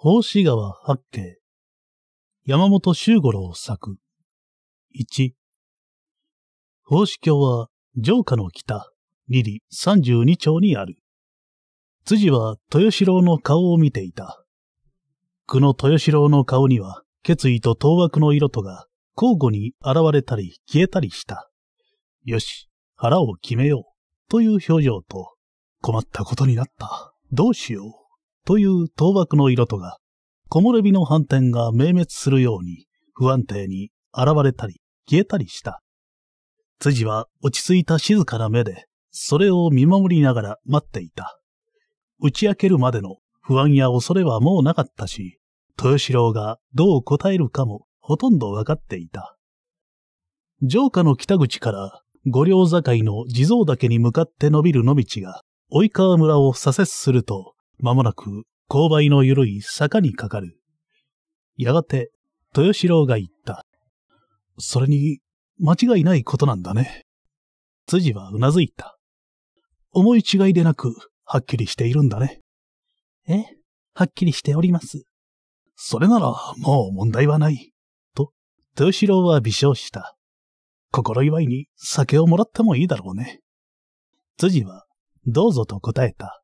法師川八景。山本周五郎作。1。法師峡は、城下の北、里三32町にある。辻は豊四郎の顔を見ていた。久野豊四郎の顔には、決意と当惑の色とが、交互に現れたり消えたりした。よし、腹を決めよう、という表情と、困ったことになった。どうしよう。という倒幕の色とが、木漏れ日の反転が明滅するように不安定に現れたり消えたりした。辻は落ち着いた静かな目で、それを見守りながら待っていた。打ち明けるまでの不安や恐れはもうなかったし、豊四郎がどう答えるかもほとんどわかっていた。城下の北口から五稜境の地蔵岳に向かって伸びる野道が及川村を左折すると、まもなく勾配の緩い坂にかかる。やがて、豊四郎が言った。それに、間違いないことなんだね。辻はうなずいた。思い違いでなく、はっきりしているんだね。えはっきりしております。それなら、もう問題はない。と、豊四郎は微笑した。心祝いに酒をもらってもいいだろうね。辻は、どうぞと答えた。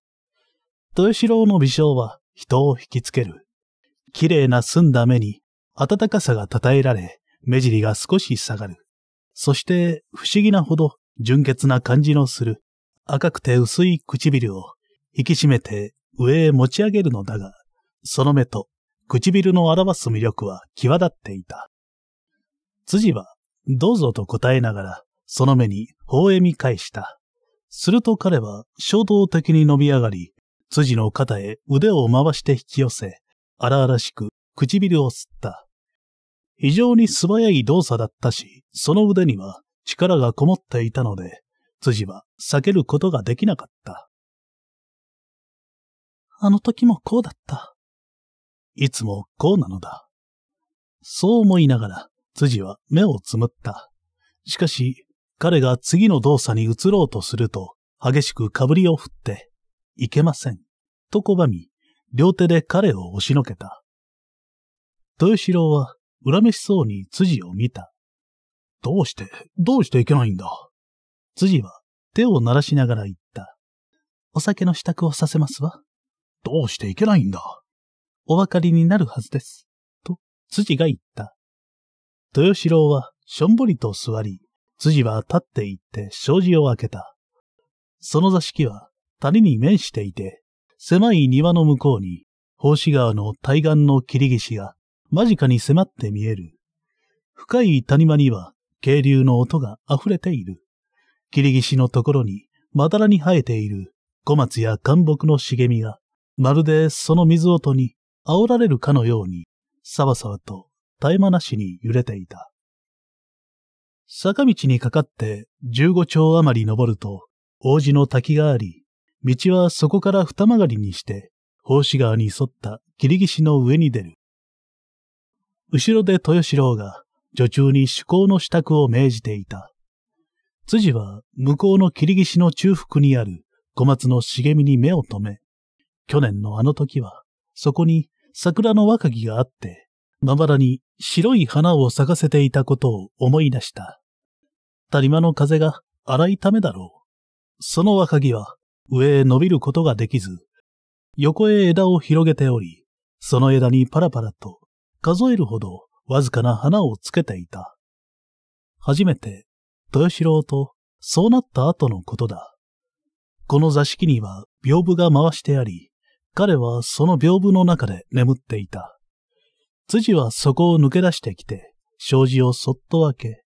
豊四郎の微笑は人を引きつける。綺麗な澄んだ目に暖かさが称えられ、目尻が少し下がる。そして不思議なほど純潔な感じのする赤くて薄い唇を引き締めて上へ持ち上げるのだが、その目と唇の表す魅力は際立っていた。辻はどうぞと答えながらその目に微笑み返した。すると彼は衝動的に伸び上がり、辻の肩へ腕を回して引き寄せ、荒々しく唇を吸った。非常に素早い動作だったし、その腕には力がこもっていたので、辻は避けることができなかった。あの時もこうだった。いつもこうなのだ。そう思いながら、辻は目をつむった。しかし、彼が次の動作に移ろうとすると、激しくかぶりを振って、いけません。と拒み、両手で彼を押しのけた。豊四郎は、恨めしそうに辻を見た。どうして、どうしていけないんだ。辻は、手を鳴らしながら言った。お酒の支度をさせますわ。どうしていけないんだ。お分かりになるはずです。と、辻が言った。豊四郎は、しょんぼりと座り、辻は立って行って障子を開けた。その座敷は、谷に面していて、狭い庭の向こうに、法師川の対岸の霧岸が間近に迫って見える。深い谷間には渓流の音が溢れている。霧岸のところにまだらに生えている小松や干木の茂みが、まるでその水音に煽られるかのように、さわさわと絶え間なしに揺れていた。坂道にかかって十五丁余り登ると、王子の滝があり、道はそこから二曲がりにして、奉仕川に沿った霧岸の上に出る。後ろで豊四郎が女中に趣向の支度を命じていた。辻は向こうの霧岸の中腹にある小松の茂みに目を留め、去年のあの時はそこに桜の若木があって、まばらに白い花を咲かせていたことを思い出した。谷間の風が荒いためだろう。その若木は上へ伸びることができず、横へ枝を広げており、その枝にパラパラと数えるほどわずかな花をつけていた。初めて、豊四郎とそうなった後のことだ。この座敷には屏風が回してあり、彼はその屏風の中で眠っていた。辻はそこを抜け出してきて、障子をそっと開け、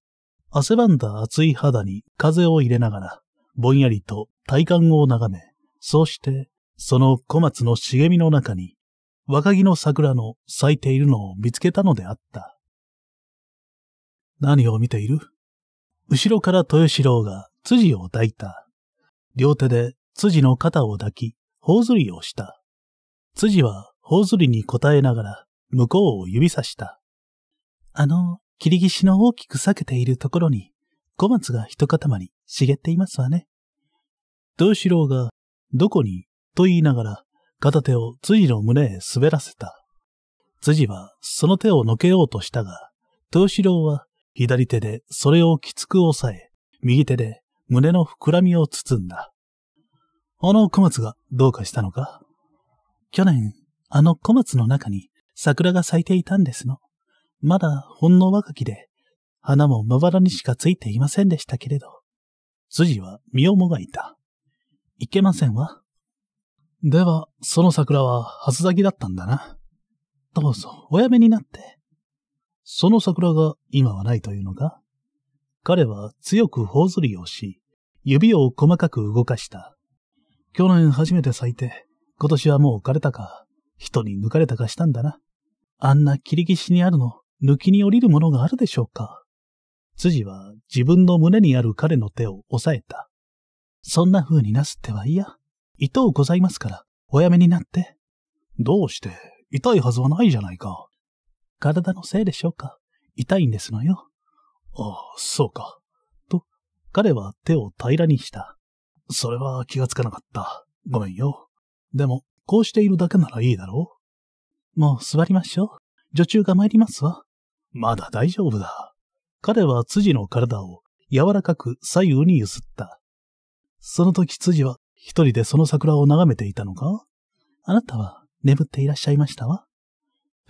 汗ばんだ熱い肌に風を入れながら、ぼんやりと体幹を眺め、そうして、その小松の茂みの中に、若木の桜の咲いているのを見つけたのであった。何を見ている後ろから豊四郎が辻を抱いた。両手で辻の肩を抱き、頬ずりをした。辻は頬ずりに答えながら、向こうを指さした。あの、切り岸の大きく裂けているところに、小松が一塊茂っていますわね。豊四郎が、どこにと言いながら、片手を辻の胸へ滑らせた。辻はその手をのけようとしたが、豊四郎は左手でそれをきつく押さえ、右手で胸の膨らみを包んだ。あの小松がどうかしたのか去年、あの小松の中に桜が咲いていたんですの。まだほんの若きで、花もまばらにしかついていませんでしたけれど。辻は身をもがいた。いけませんわ。では、その桜は初咲きだったんだな。どうぞ、おやめになって。その桜が今はないというのか彼は強く頬ずりをし、指を細かく動かした。去年初めて咲いて、今年はもう枯れたか、人に抜かれたかしたんだな。あんな切り岸にあるの、抜きに降りるものがあるでしょうか。辻は自分の胸にある彼の手を押さえた。そんな風になすってはいい糸をございますから、おやめになって。どうして、痛いはずはないじゃないか。体のせいでしょうか。痛いんですのよ。ああ、そうか。と、彼は手を平らにした。それは気がつかなかった。ごめんよ。でも、こうしているだけならいいだろう。もう座りましょう。女中が参りますわ。まだ大丈夫だ。彼は辻の体を柔らかく左右に揺すった。その時辻は一人でその桜を眺めていたのかあなたは眠っていらっしゃいましたわ。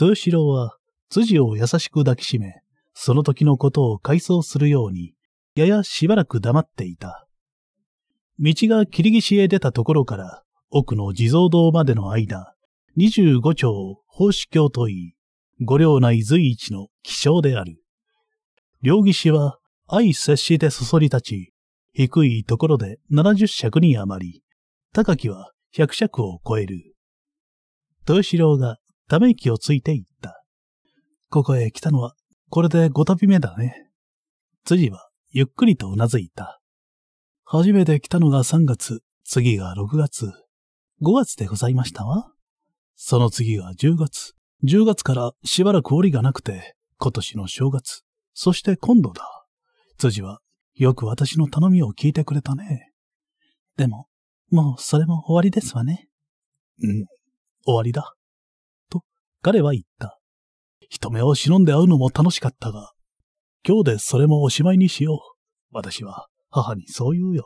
豊四郎は辻を優しく抱きしめ、その時のことを回想するように、ややしばらく黙っていた。道が霧岸へ出たところから、奥の地蔵堂までの間、十五丁を奉仕教といい、五両内随一の気象である。両岸は相接してそそり立ち、低いところで70尺に余り、高きは100尺を超える。豊四郎がため息をついていった。ここへ来たのは、これで5旅目だね。辻はゆっくりとうなずいた。初めて来たのが3月、次が6月、5月でございましたわ。その次が10月、10月からしばらく折がなくて、今年の正月、そして今度だ。辻はよく私の頼みを聞いてくれたね。でも、もうそれも終わりですわね。うん、終わりだ。と、彼は言った。人目を忍んで会うのも楽しかったが、今日でそれもおしまいにしよう。私は母にそう言うよ。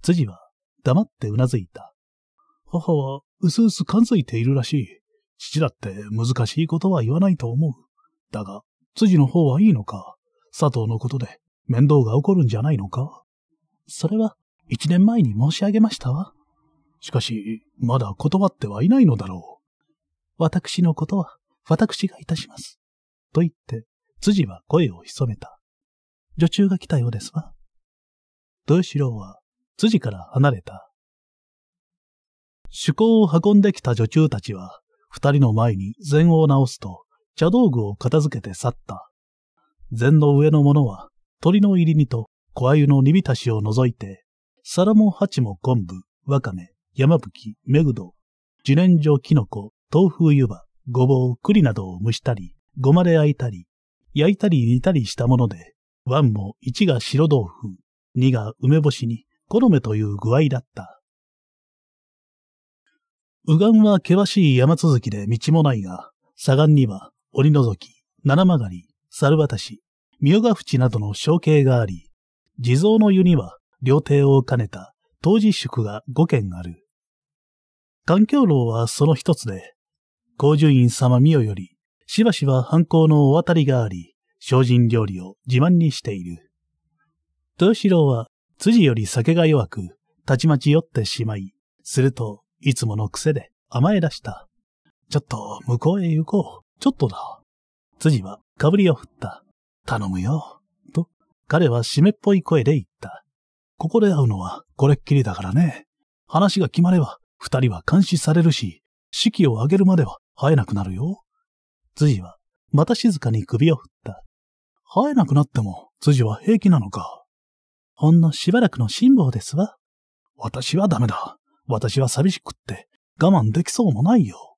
辻は黙ってうなずいた。母はうすうす感づいているらしい。父だって難しいことは言わないと思う。だが、辻の方はいいのか、佐藤のことで面倒が起こるんじゃないのかそれは一年前に申し上げましたわ。しかし、まだ断ってはいないのだろう。私のことは私がいたします。と言って、辻は声を潜めた。女中が来たようですわ。豊四郎は辻から離れた。趣向を運んできた女中たちは、二人の前に禅を直すと、茶道具を片付けて去った。禅の上の者は、鳥の入り身と小鮎の煮浸しを除いて、皿も鉢も昆布、わかめ、山吹、めぐど、自然薯きのこ、豆腐湯葉、ごぼう、栗などを蒸したり、ごまで焼いたり、焼いたり煮たりしたもので、ワンも一が白豆腐、二が梅干しに、好めという具合だった。右岸は険しい山続きで道もないが、左岸には、折り除き、七曲り、猿渡し、三浦淵などの承継があり、地蔵の湯には料亭を兼ねた当時宿が5軒ある。環境楼はその一つで、高順院様御代より、しばしば犯行のお渡りがあり、精進料理を自慢にしている。豊四郎は辻より酒が弱く、たちまち酔ってしまい、すると、いつもの癖で甘え出した。ちょっと、向こうへ行こう。ちょっとだ。辻は、かぶりを振った。頼むよ。と、彼は湿っぽい声で言った。ここで会うのはこれっきりだからね。話が決まれば、二人は監視されるし、式を挙げるまでは会えなくなるよ。辻は、また静かに首を振った。会えなくなっても、辻は平気なのか。ほんのしばらくの辛抱ですわ。私はダメだ。私は寂しくって、我慢できそうもないよ。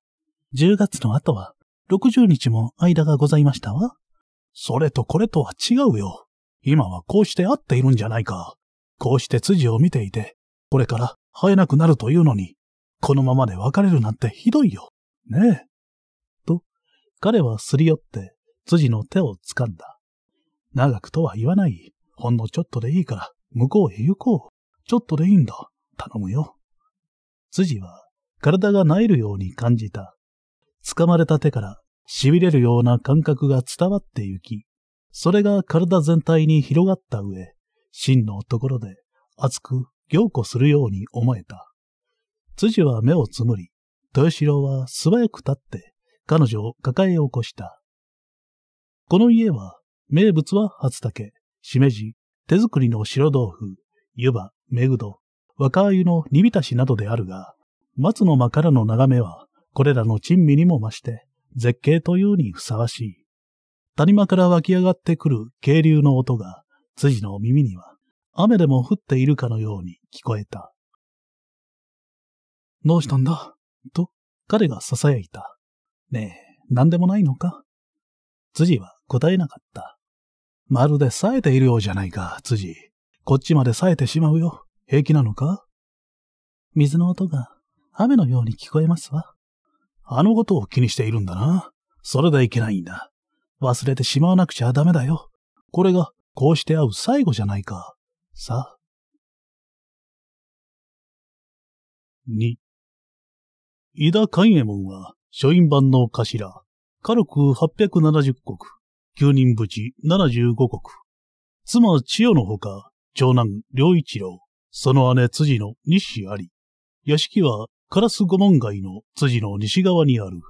10月の後は、60日も間がございましたわ。それとこれとは違うよ。今はこうして会っているんじゃないか。こうして辻を見ていて、これから会えなくなるというのに、このままで別れるなんてひどいよ。ねえ。と、彼はすり寄って辻の手を掴んだ。長くとは言わない。ほんのちょっとでいいから、向こうへ行こう。ちょっとでいいんだ。頼むよ。辻は体が萎えるように感じた。掴まれた手から痺れるような感覚が伝わってゆき、それが体全体に広がった上、真のところで熱く凝固するように思えた。辻は目をつむり、豊四郎は素早く立って彼女を抱え起こした。この家は、名物は初竹、しめじ、手作りの白豆腐、湯葉、めぐど、若鮎の煮浸しなどであるが、松の間からの眺めは、これらの珍味にも増して、絶景というにふさわしい。谷間から湧き上がってくる渓流の音が、辻の耳には、雨でも降っているかのように聞こえた。どうしたんだと、彼が囁いた。ねえ、何でもないのか辻は答えなかった。まるで冴えているようじゃないか、辻。こっちまで冴えてしまうよ。平気なのか水の音が雨のように聞こえますわ。あのことを気にしているんだな。それでいけないんだ。忘れてしまわなくちゃダメだよ。これが、こうして会う最後じゃないか。さあ。伊井田勘右衛門は、書院版の頭、家禄870国、九人無事75国、妻千代のほか、長男良一郎、その姉辻の西あり、屋敷はカラス五門街の辻の西側にある。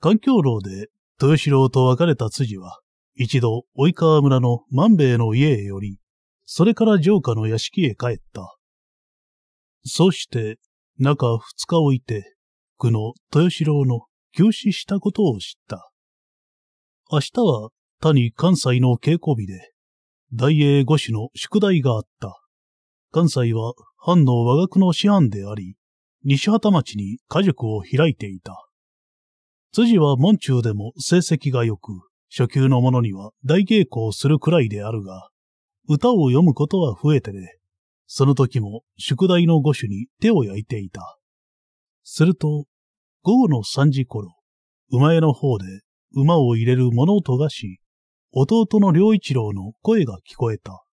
環境楼で豊四郎と別れた辻は、一度及川村の万兵衛の家へ寄り、それから城下の屋敷へ帰った。そして、中二日置いて、区の豊四郎の急死したことを知った。明日は谷関西の稽古日で、大英五種の宿題があった。関西は藩の我がの師範であり、西畑町に家塾を開いていた。辻は門中でも成績が良く、初級の者には大稽古をするくらいであるが、歌を読むことは増えてね、その時も宿題の御手に手を焼いていた。すると、午後の3時頃、馬屋の方で馬を入れる物音がし、弟の良一郎の声が聞こえた。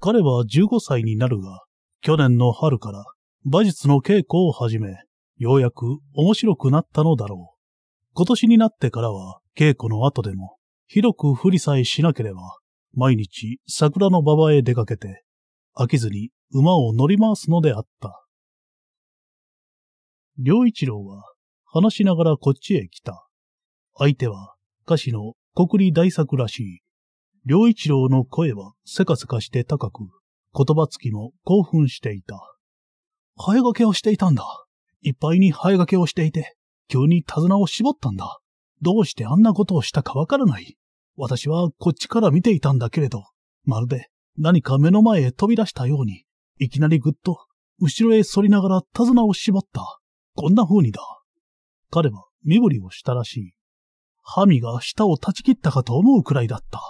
彼は15歳になるが、去年の春から馬術の稽古を始め、ようやく面白くなったのだろう。今年になってからは稽古の後でも、広く振りさえしなければ、毎日桜の馬場へ出かけて、飽きずに馬を乗り回すのであった。良一郎は話しながらこっちへ来た。相手は歌詞の国利大作らしい。良一郎の声はせかせかして高く、言葉つきも興奮していた。生え掛けをしていたんだ。いっぱいに生え掛けをしていて、急に手綱を絞ったんだ。どうしてあんなことをしたかわからない。私はこっちから見ていたんだけれど、まるで何か目の前へ飛び出したように、いきなりぐっと後ろへ反りながら手綱を絞った。こんな風にだ。彼は身振りをしたらしい。ハミが舌を断ち切ったかと思うくらいだった。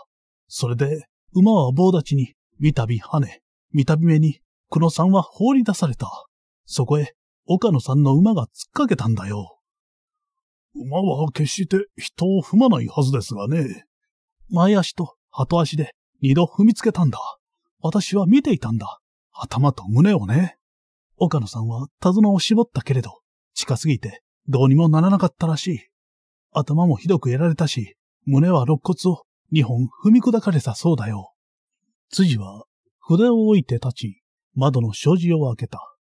それで、馬は棒立ちに、三たび跳ね、三たび目に、久野さんは放り出された。そこへ、岡野さんの馬が突っかけたんだよ。馬は決して人を踏まないはずですがね。前足と後足で二度踏みつけたんだ。私は見ていたんだ。頭と胸をね。岡野さんは手綱を絞ったけれど、近すぎてどうにもならなかったらしい。頭もひどくやられたし、胸は肋骨を二本踏み砕かれたそうだよ。辻は筆を置いて立ち、窓の障子を開けた。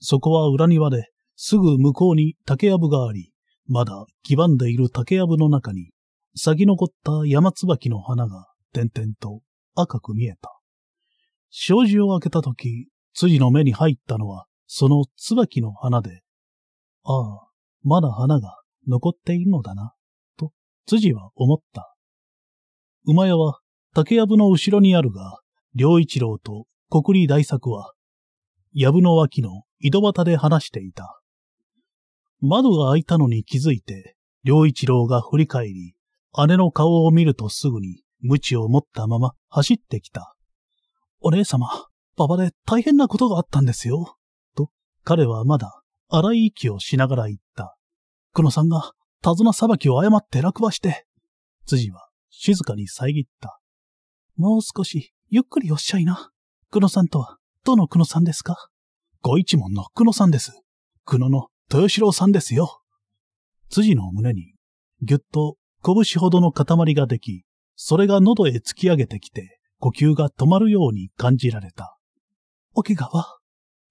そこは裏庭で、すぐ向こうに竹やぶがあり、まだ黄ばんでいる竹やぶの中に、咲き残った山椿の花が点々と赤く見えた。障子を開けたとき、辻の目に入ったのは、その椿の花で、ああ、まだ花が残っているのだな、と辻は思った。馬屋は竹やぶの後ろにあるが、良一郎と国利大作は、やぶの脇の井戸端で話していた。窓が開いたのに気づいて、良一郎が振り返り、姉の顔を見るとすぐに、鞭を持ったまま走ってきた。お姉様、馬場で大変なことがあったんですよ。と、彼はまだ荒い息をしながら言った。久野さんが手綱裁きを誤って落馬して、辻は静かに遮った。もう少しゆっくりおっしゃいな。久野さんとは、どの久野さんですかご一門の久野さんです。久野の豊四郎さんですよ。辻の胸に、ぎゅっと拳ほどの塊ができ、それが喉へ突き上げてきて、呼吸が止まるように感じられた。おけがは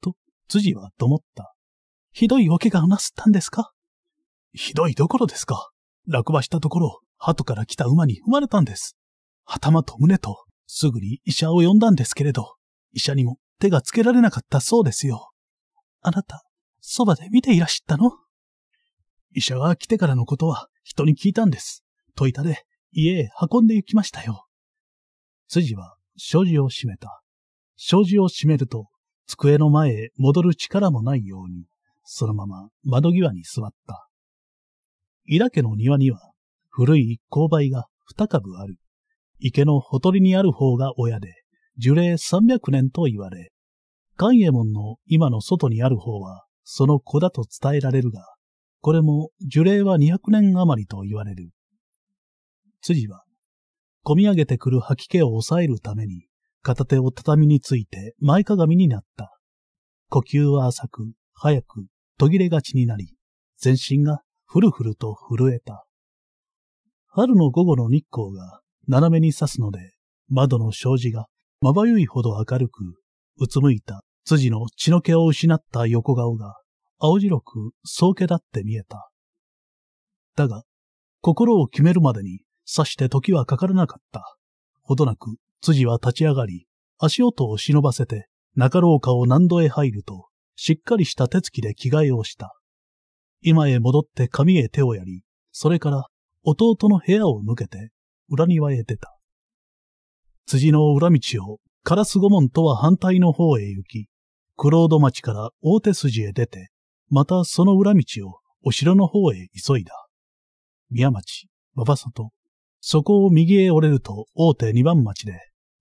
と、辻はどもった。ひどいおけがをなすったんですかひどいどころですか。落馬したところ、鳩から来た馬に踏まれたんです。頭と胸と、すぐに医者を呼んだんですけれど、医者にも手がつけられなかったそうですよ。あなた、そばで見ていらっしゃったの医者が来てからのことは人に聞いたんです。といたで家へ運んで行きましたよ。辻は障子を閉めた。障子を閉めると机の前へ戻る力もないように、そのまま窓際に座った。伊良家の庭には古い一勾配が二株ある。池のほとりにある方が親で、樹齢300年と言われ、関右衛門の今の外にある方は、その子だと伝えられるが、これも樹齢は200年余りと言われる。辻は、込み上げてくる吐き気を抑えるために、片手を畳について前かがみになった。呼吸は浅く、早く、途切れがちになり、全身がふるふると震えた。春の午後の日光が斜めに差すので、窓の障子がまばゆいほど明るく、うつむいた辻の血の気を失った横顔が、青白く、そうけだって見えた。だが、心を決めるまでに、さして時はかからなかった。ほどなく、辻は立ち上がり、足音を忍ばせて、中廊下を何度へ入ると、しっかりした手つきで着替えをした。今へ戻って髪へ手をやり、それから弟の部屋を抜けて、裏庭へ出た。辻の裏道をカラス御門とは反対の方へ行き、クロード町から大手筋へ出て、またその裏道をお城の方へ急いだ。宮町、馬場里、そこを右へ折れると大手二番町で、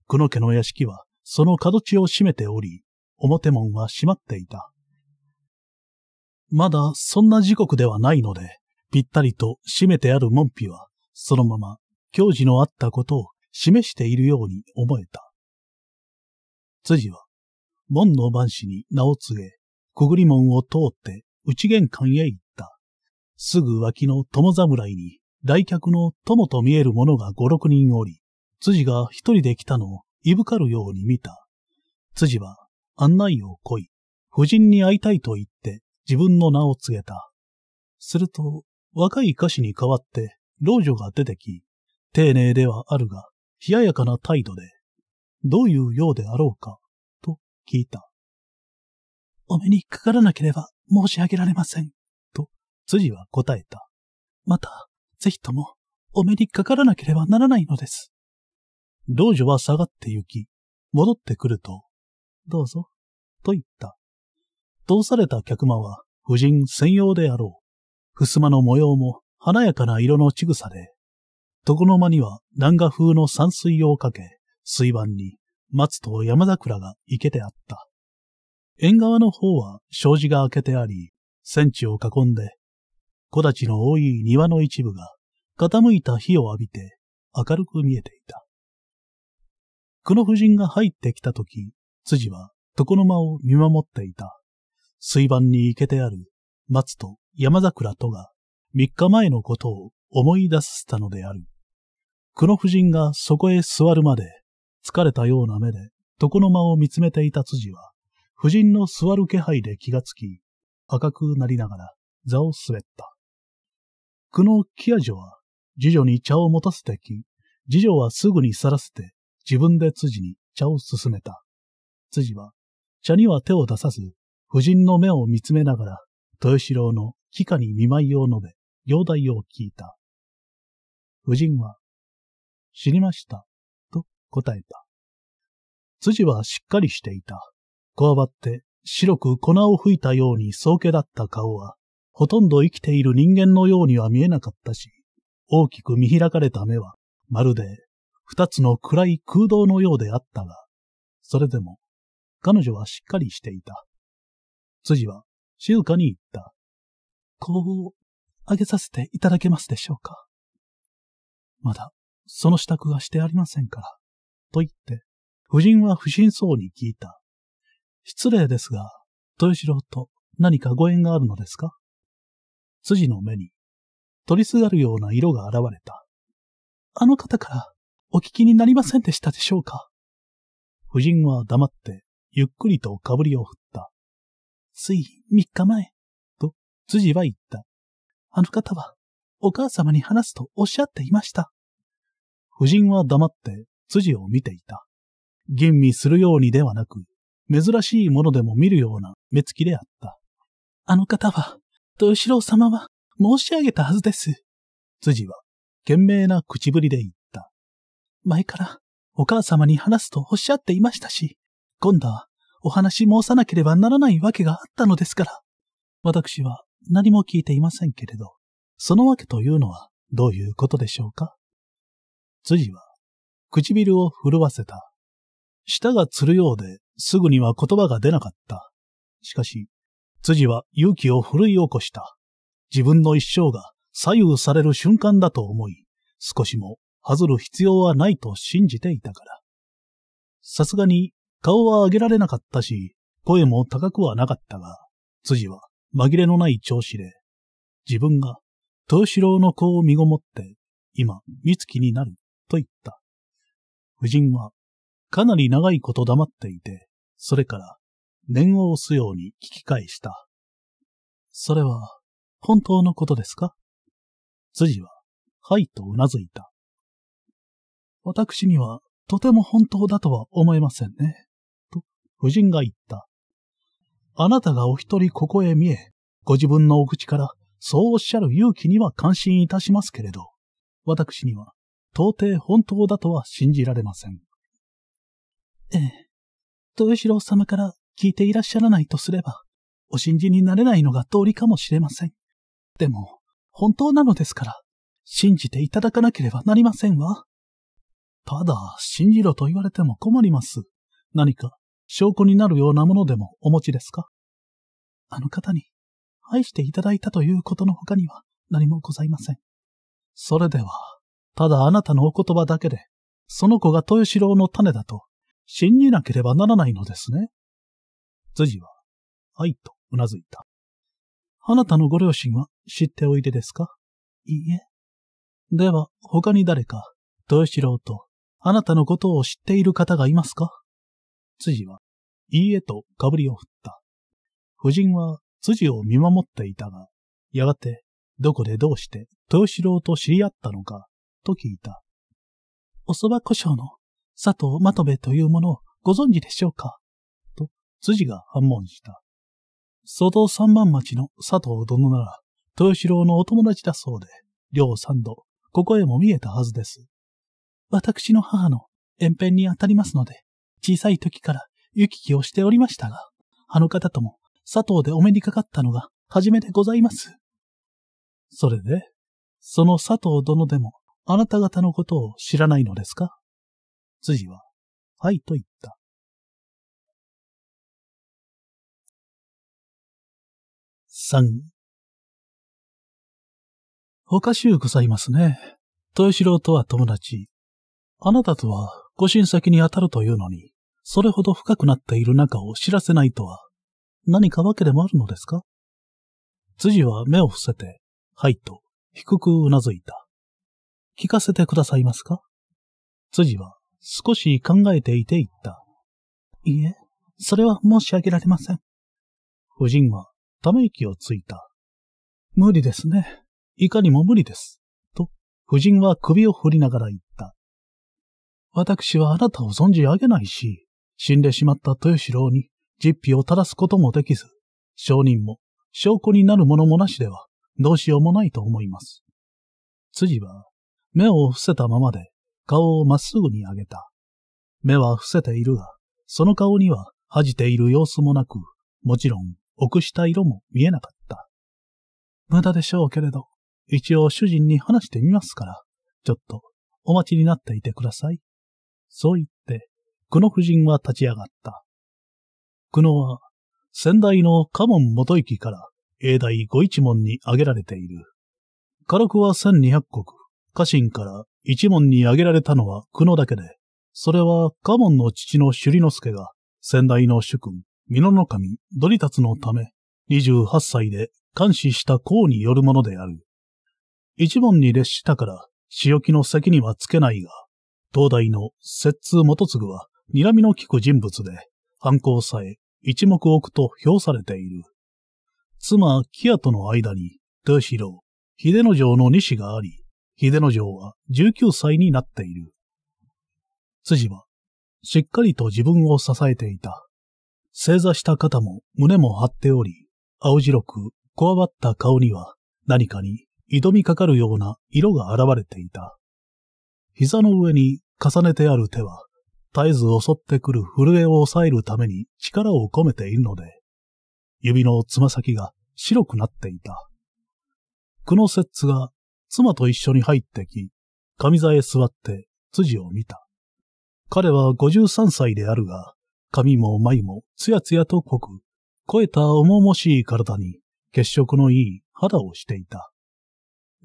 久野家の屋敷はその角地を閉めており、表門は閉まっていた。まだそんな時刻ではないので、ぴったりと閉めてある門扉は、そのまま、教授のあったことを示しているように思えた。辻は、門の番士に名を告げ、小栗門を通って内玄関へ行った。すぐ脇の友侍に来客の友と見える者が五六人おり、辻が一人で来たのをいぶかるように見た。辻は案内を来い、夫人に会いたいと言って自分の名を告げた。すると、若い歌詞に代わって老女が出てき、丁寧ではあるが、冷ややかな態度で、どういうようであろうか、と聞いた。お目にかからなければ申し上げられません、と辻は答えた。また、ぜひとも、お目にかからなければならないのです。老女は下がって行き、戻ってくると、どうぞ、と言った。通された客間は、婦人専用であろう。襖の模様も華やかな色のちぐさで、床の間には南画風の山水をかけ、水盤に松と山桜が生けてあった。縁側の方は障子が開けてあり、戦地を囲んで、木立の多い庭の一部が傾いた火を浴びて明るく見えていた。この夫人が入ってきた時、辻は床の間を見守っていた。水盤に生けてある松と山桜とが3日前のことを思い出させたのである。黒夫人がそこへ座るまで、疲れたような目で床の間を見つめていた辻は、夫人の座る気配で気がつき、赤くなりながら座を滑った。久の木屋女は、次女に茶を持たせてき、次女はすぐに去らせて、自分で辻に茶を勧めた。辻は、茶には手を出さず、夫人の目を見つめながら、豊四郎の帰下に見舞いを述べ、容体を聞いた。夫人は、知りました、と答えた。辻はしっかりしていた。こわばって白く粉を吹いたように宗家だった顔は、ほとんど生きている人間のようには見えなかったし、大きく見開かれた目は、まるで二つの暗い空洞のようであったが、それでも、彼女はしっかりしていた。辻は静かに言った。こう、あげさせていただけますでしょうか。まだその支度はしてありませんから。と言って、夫人は不審そうに聞いた。失礼ですが、豊四郎と何かご縁があるのですか辻の目に、取りすがるような色が現れた。あの方からお聞きになりませんでしたでしょうか夫人は黙って、ゆっくりとかぶりを振った。つい三日前、と辻は言った。あの方は、お母様に話すとおっしゃっていました。夫人は黙って辻を見ていた。吟味するようにではなく、珍しいものでも見るような目つきであった。あの方は、豊四郎様は申し上げたはずです。辻は、懸命な口ぶりで言った。前から、お母様に話すとおっしゃっていましたし、今度は、お話申さなければならないわけがあったのですから。私は何も聞いていませんけれど、そのわけというのはどういうことでしょうか辻は、唇を震わせた。舌がつるようで、すぐには言葉が出なかった。しかし、辻は勇気を奮い起こした。自分の一生が左右される瞬間だと思い、少しも外る必要はないと信じていたから。さすがに顔は上げられなかったし、声も高くはなかったが、辻は紛れのない調子で、自分が豊四郎の子を身ごもって、今、三月になると言った。夫人は、かなり長いこと黙っていて、それから、念を押すように聞き返した。それは、本当のことですか辻は、はいと頷いた。私には、とても本当だとは思えませんね。と、夫人が言った。あなたがお一人ここへ見え、ご自分のお口から、そうおっしゃる勇気には感心いたしますけれど、私には、到底本当だとは信じられません。ええ、豊四郎様から聞いていらっしゃらないとすれば、お信じになれないのが道理かもしれません。でも、本当なのですから、信じていただかなければなりませんわ。ただ、信じろと言われても困ります。何か、証拠になるようなものでもお持ちですかあの方に、愛していただいたということの他には何もございません。それでは。ただあなたのお言葉だけで、その子が豊四郎の種だと、信じなければならないのですね。辻は、はいと頷いた。あなたのご両親は知っておいでですかいいえ。では、他に誰か、豊四郎と、あなたのことを知っている方がいますか辻は、いいえとかぶりを振った。夫人は辻を見守っていたが、やがて、どこでどうして豊四郎と知り合ったのか、と聞いた。お蕎麦胡椒の佐藤まとべというものをご存知でしょうかと辻が反問した。佐藤三番町の佐藤殿なら、豊四郎のお友達だそうで、両三度、ここへも見えたはずです。私の母の遠辺にあたりますので、小さい時から行き来をしておりましたが、あの方とも佐藤でお目にかかったのが初めてございます。それで、その佐藤殿でもあなた方のことを知らないのですか辻は、はいと言った。三。おかしゅうございますね。豊四郎とは友達。あなたとはご親戚にあたるというのに、それほど深くなっている中を知らせないとは、何かわけでもあるのですか辻は目を伏せて、はいと低くうなずいた。聞かせてくださいますか辻は少し考えていて言った。いいえ、それは申し上げられません。夫人はため息をついた。無理ですね。いかにも無理です。と、夫人は首を振りながら言った。私はあなたを存じ上げないし、死んでしまった豊四郎に実費を正すこともできず、証人も証拠になるものもなしではどうしようもないと思います。辻は目を伏せたままで顔をまっすぐに上げた。目は伏せているが、その顔には恥じている様子もなく、もちろん臆した色も見えなかった。無駄でしょうけれど、一応主人に話してみますから、ちょっとお待ちになっていてください。そう言って、久野夫人は立ち上がった。久野は、先代の家門元行から、永代ご一門に挙げられている。火力は1200石、家臣から一門に挙げられたのは久野だけで、それは家門の父の首里之助が、先代の主君、美濃守、ドリタツのため、二十八歳で監視した功によるものである。一門に列したから、仕置きの席にはつけないが、東大の摂津元次は、睨みの利く人物で、犯行さえ一目置くと評されている。妻、キアとの間に、豊四郎、秀之丞の西があり、秀之丞は19歳になっている。辻は、しっかりと自分を支えていた。正座した肩も胸も張っており、青白く、こわばった顔には、何かに挑みかかるような色が現れていた。膝の上に重ねてある手は、絶えず襲ってくる震えを抑えるために力を込めているので、指のつま先が白くなっていた。くの節が妻と一緒に入ってき、上座へ座って辻を見た。彼は53歳であるが、髪も眉もつやつやと濃く、肥えた重々しい体に血色のいい肌をしていた。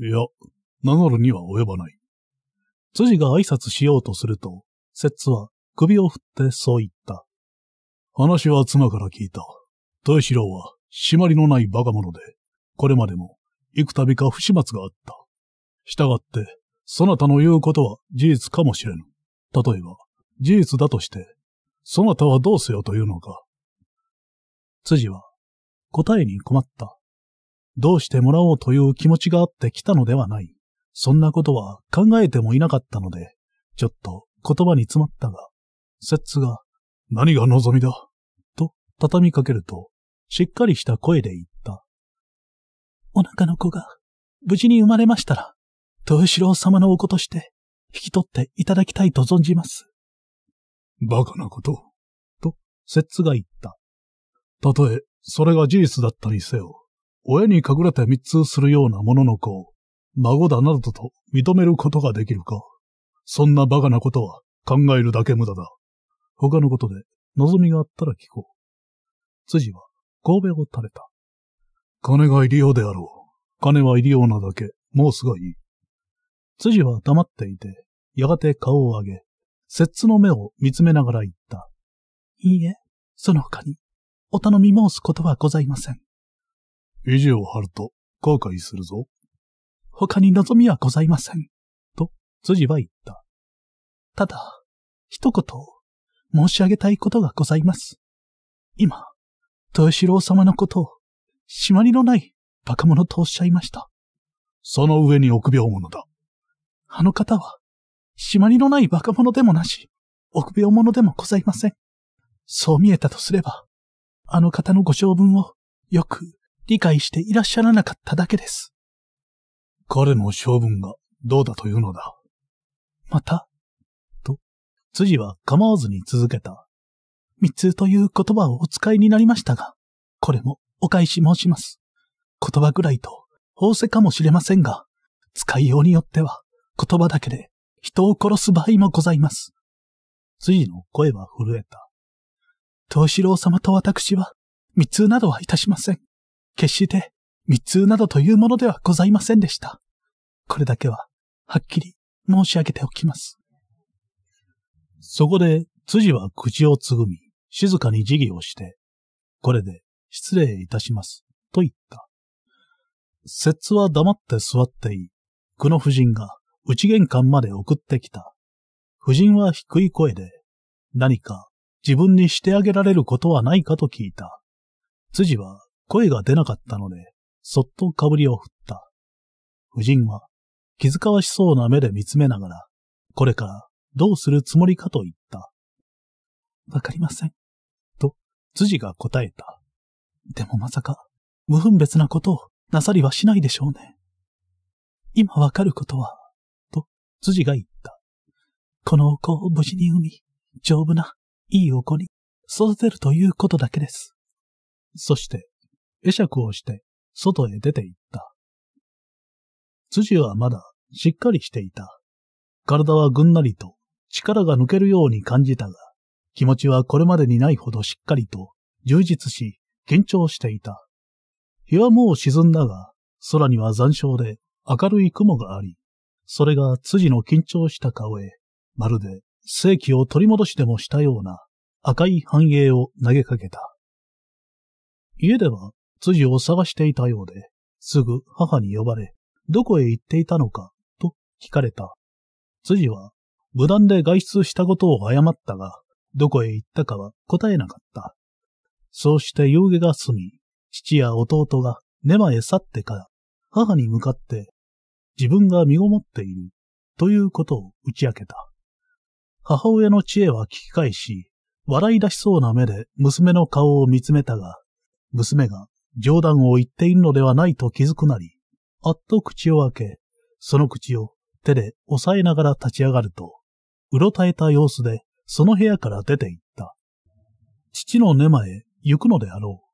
いや、名乗るには及ばない。辻が挨拶しようとすると、摂津は首を振ってそう言った。話は妻から聞いた。豊四郎は締まりのない馬鹿者で、これまでも幾度か不始末があった。従って、そなたの言うことは事実かもしれぬ。例えば、事実だとして、そなたはどうせよというのか。辻は、答えに困った。どうしてもらおうという気持ちがあって来たのではない。そんなことは考えてもいなかったので、ちょっと言葉に詰まったが、摂津が、何が望みだ、と畳みかけると、しっかりした声で言った。お腹の子が、無事に生まれましたら、豊四郎様のお子として引き取っていただきたいと存じます。バカなこと、と、摂が言った。たとえ、それが事実だったにせよ、親に隠れて密通するようなものの子を、孫だなどと認めることができるか。そんなバカなことは考えるだけ無駄だ。他のことで望みがあったら聞こう。辻は、神戸を垂れた。金が入りようであろう。金は入りようなだけ、申すがいい。辻は黙っていて、やがて顔を上げ、摂津の目を見つめながら言った。いいえ、その他に、お頼み申すことはございません。意地を張ると、後悔するぞ。他に望みはございません。と、辻は言った。ただ、一言、申し上げたいことがございます。今、豊四郎様のことを、しまりのない、馬鹿者とおっしゃいました。その上に臆病者だ。あの方は、締まりのない若者でもなし、臆病者でもございません。そう見えたとすれば、あの方のご性分をよく理解していらっしゃらなかっただけです。彼の性分がどうだというのだ。また、と、辻は構わずに続けた。密通という言葉をお使いになりましたが、これもお返し申します。言葉ぐらいと、仰せかもしれませんが、使いようによっては、言葉だけで人を殺す場合もございます。辻の声は震えた。東四郎様と私は密通などはいたしません。決して密通などというものではございませんでした。これだけははっきり申し上げておきます。そこで辻は口をつぐみ、静かに辞儀をして、これで失礼いたします、と言った。摂津は黙って座っていい、の夫人が内玄関まで送ってきた。夫人は低い声で、何か自分にしてあげられることはないかと聞いた。辻は声が出なかったので、そっとかぶりを振った。夫人は気遣わしそうな目で見つめながら、これからどうするつもりかと言った。わかりません。と、辻が答えた。でもまさか、無分別なことをなさりはしないでしょうね。今わかることは、辻が言った。このお子を無事に産み、丈夫な、いいお子に育てるということだけです。そして、会釈をして、外へ出て行った。辻はまだ、しっかりしていた。体はぐんなりと、力が抜けるように感じたが、気持ちはこれまでにないほどしっかりと、充実し、緊張していた。日はもう沈んだが、空には残照で明るい雲があり、それが辻の緊張した顔へ、まるで世紀を取り戻しでもしたような赤い繁栄を投げかけた。家では辻を探していたようで、すぐ母に呼ばれ、どこへ行っていたのか、と聞かれた。辻は、無断で外出したことを謝ったが、どこへ行ったかは答えなかった。そうして夕げが済み、父や弟が寝間へ去ってから、母に向かって自分が身ごもっているということを打ち明けた。母親の知恵は聞き返し、笑い出しそうな目で娘の顔を見つめたが、娘が冗談を言っているのではないと気づくなり、あっと口を開け、その口を手で押さえながら立ち上がると、うろたえた様子でその部屋から出て行った。父の根間へ行くのであろう。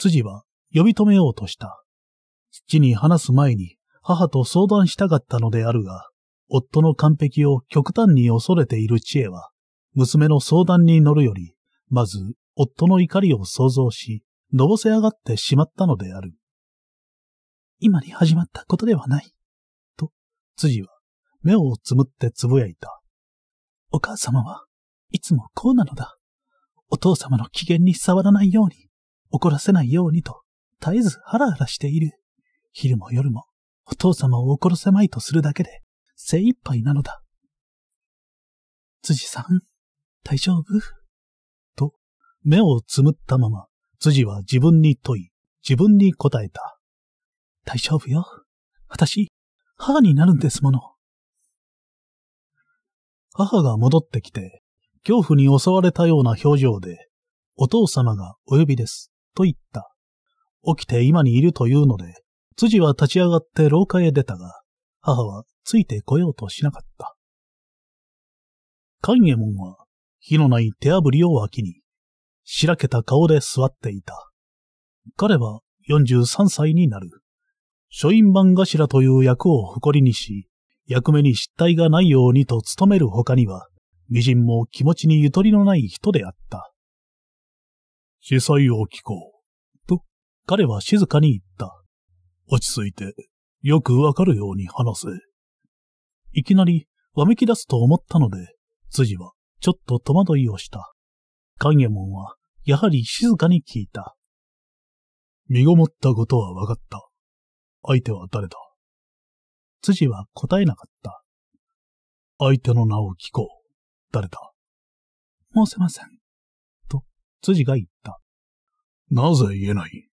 辻は呼び止めようとした。父に話す前に母と相談したかったのであるが、夫の完璧を極端に恐れている知恵は、娘の相談に乗るより、まず夫の怒りを想像し、のぼせ上がってしまったのである。今に始まったことではない。と、辻は目をつむってつぶやいた。お母様はいつもこうなのだ。お父様の機嫌に触らないように、怒らせないようにと、絶えずハラハラしている。昼も夜もお父様を怒らせまいとするだけで精一杯なのだ。辻さん、大丈夫と、目をつむったまま、辻は自分に問い、自分に答えた。大丈夫よ。私、母になるんですもの。母が戻ってきて、恐怖に襲われたような表情で、お父様がお呼びです、と言った。起きて今にいるというので、辻は立ち上がって廊下へ出たが、母はついてこようとしなかった。勘右衛門は火のない手炙りを脇に、しらけた顔で座っていた。彼は43歳になる。書院番頭という役を誇りにし、役目に失態がないようにと努める他には、微人も気持ちにゆとりのない人であった。司祭を聞こう。と、彼は静かに言った。落ち着いて、よくわかるように話せ。いきなり、わめき出すと思ったので、辻はちょっと戸惑いをした。勘右衛門は、やはり静かに聞いた。身ごもったことはわかった。相手は誰だ辻は答えなかった。相手の名を聞こう。誰だ申せません。と、辻が言った。なぜ言えない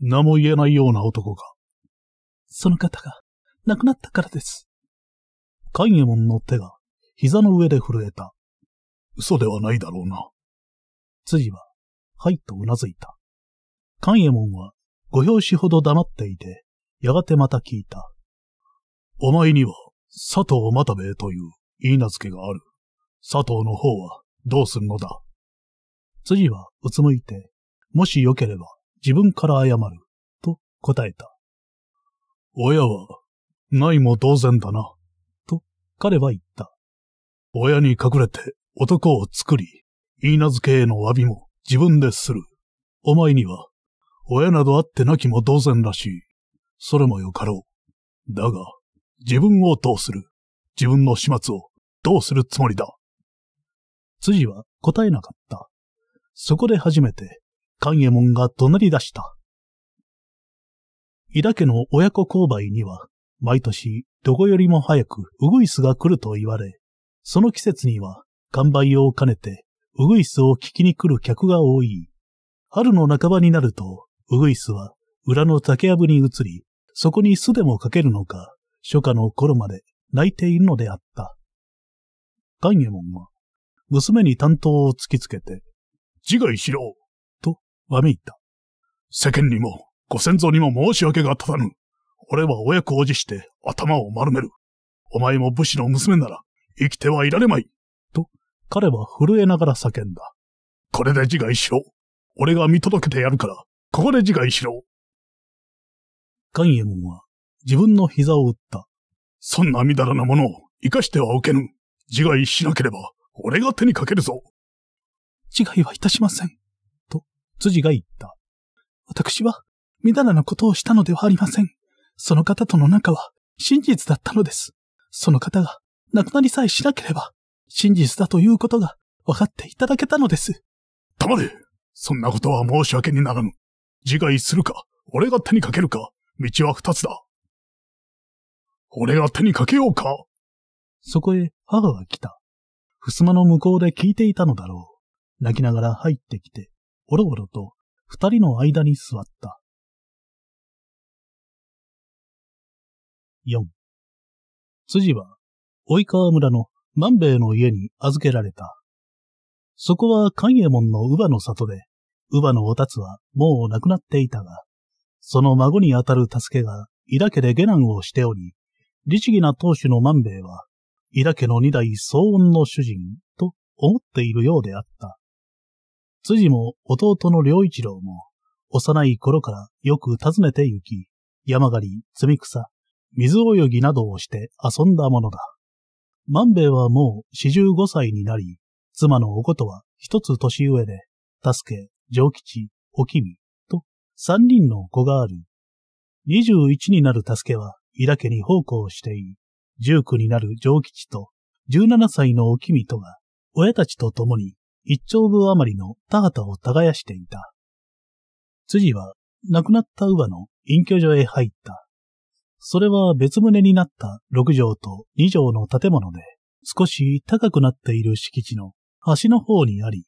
名も言えないような男か。その方が亡くなったからです。勘右衛門の手が膝の上で震えた。嘘ではないだろうな。辻は、はいと頷いた。勘右衛門は五拍子ほど黙っていて、やがてまた聞いた。お前には佐藤又兵衛という言い名付けがある。佐藤の方はどうするのだ辻はうつむいて、もしよければ自分から謝る、と答えた。親は、ないも同然だな。と、彼は言った。親に隠れて男を作り、言い名付けへの詫びも自分でする。お前には、親などあってなきも同然らしい。それもよかろう。だが、自分をどうする自分の始末をどうするつもりだ辻は答えなかった。そこで初めて、勘右衛門が怒鳴り出した。伊田家の親子勾配には、毎年どこよりも早くウグイスが来ると言われ、その季節には完売を兼ねてウグイスを聞きに来る客が多い。春の半ばになると、ウグイスは裏の竹やぶに移り、そこに巣でもかけるのか、初夏の頃まで泣いているのであった。岩右衛門は、娘に担当を突きつけて、自害しろと、わめいた。世間にも、ご先祖にも申し訳が立たぬ。俺は親子を辞して頭を丸める。お前も武士の娘なら生きてはいられまい。と、彼は震えながら叫んだ。これで自害しろ。俺が見届けてやるから、ここで自害しろ。勘右衛門は自分の膝を打った。そんなみだらなものを生かしてはおけぬ。自害しなければ、俺が手にかけるぞ。自害はいたしません。と、辻が言った。私は、みだらなことをしたのではありません。その方との仲は真実だったのです。その方が亡くなりさえしなければ、真実だということが分かっていただけたのです。黙れそんなことは申し訳にならぬ。自害するか、俺が手にかけるか、道は二つだ。俺が手にかけようかそこへ母が来た。襖の向こうで聞いていたのだろう。泣きながら入ってきて、おろおろと二人の間に座った。4辻は、及川村の万兵衛の家に預けられた。そこは勘右衛門の乳母の里で、乳母のお達はもう亡くなっていたが、その孫にあたる助けが伊良家で下男をしており、律儀な当主の万兵衛は、伊良家の二代騒音の主人と思っているようであった。辻も弟の良一郎も、幼い頃からよく訪ねて行き、山狩り、積み草、水泳ぎなどをして遊んだものだ。万兵衛はもう四十五歳になり、妻のおことは一つ年上で、助け、上吉、おきみ、と三人の子がある。二十一になる助けは、伊田家に奉公してい、十九になる上吉と、十七歳のおきみとが、親たちと共に一丁分余りの田畑を耕していた。辻は亡くなった乳母の隠居所へ入った。それは別棟になった六畳と二畳の建物で、少し高くなっている敷地の端の方にあり、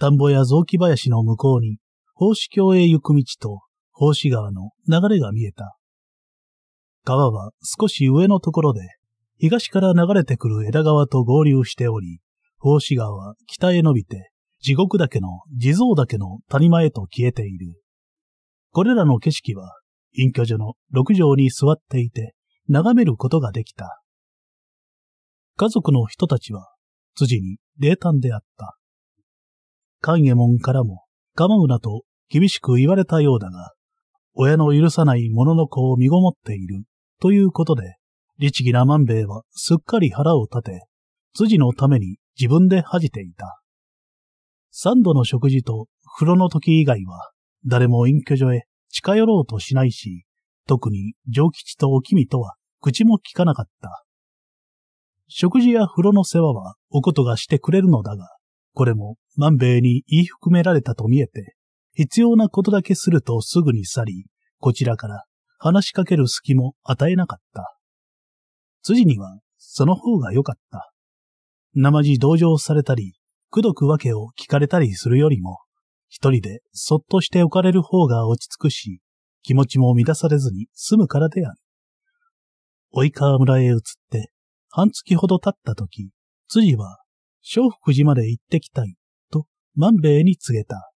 田んぼや雑木林の向こうに、法師橋へ行く道と法師川の流れが見えた。川は少し上のところで、東から流れてくる枝川と合流しており、法師川は北へ伸びて、地獄岳の地蔵岳の谷間へと消えている。これらの景色は隠居所の六畳に座っていて、眺めることができた。家族の人たちは、辻に冷淡であった。勘右衛門からも、構うなと厳しく言われたようだが、親の許さない者の子を身ごもっている、ということで、律儀な万兵衛はすっかり腹を立て、辻のために自分で恥じていた。三度の食事と風呂の時以外は、誰も隠居所へ近寄ろうとしないし、特に上吉とお君とは口も聞かなかった。食事や風呂の世話はおことがしてくれるのだが、これも万兵衛に言い含められたと見えて、必要なことだけするとすぐに去り、こちらから話しかける隙も与えなかった。辻にはその方が良かった。なまじ同情されたり、くどくわけを聞かれたりするよりも、一人でそっとしておかれる方が落ち着くし、気持ちも乱されずに済むからである。及川村へ移って、半月ほど経った時、辻は、小福寺まで行ってきたい、と万兵衛に告げた。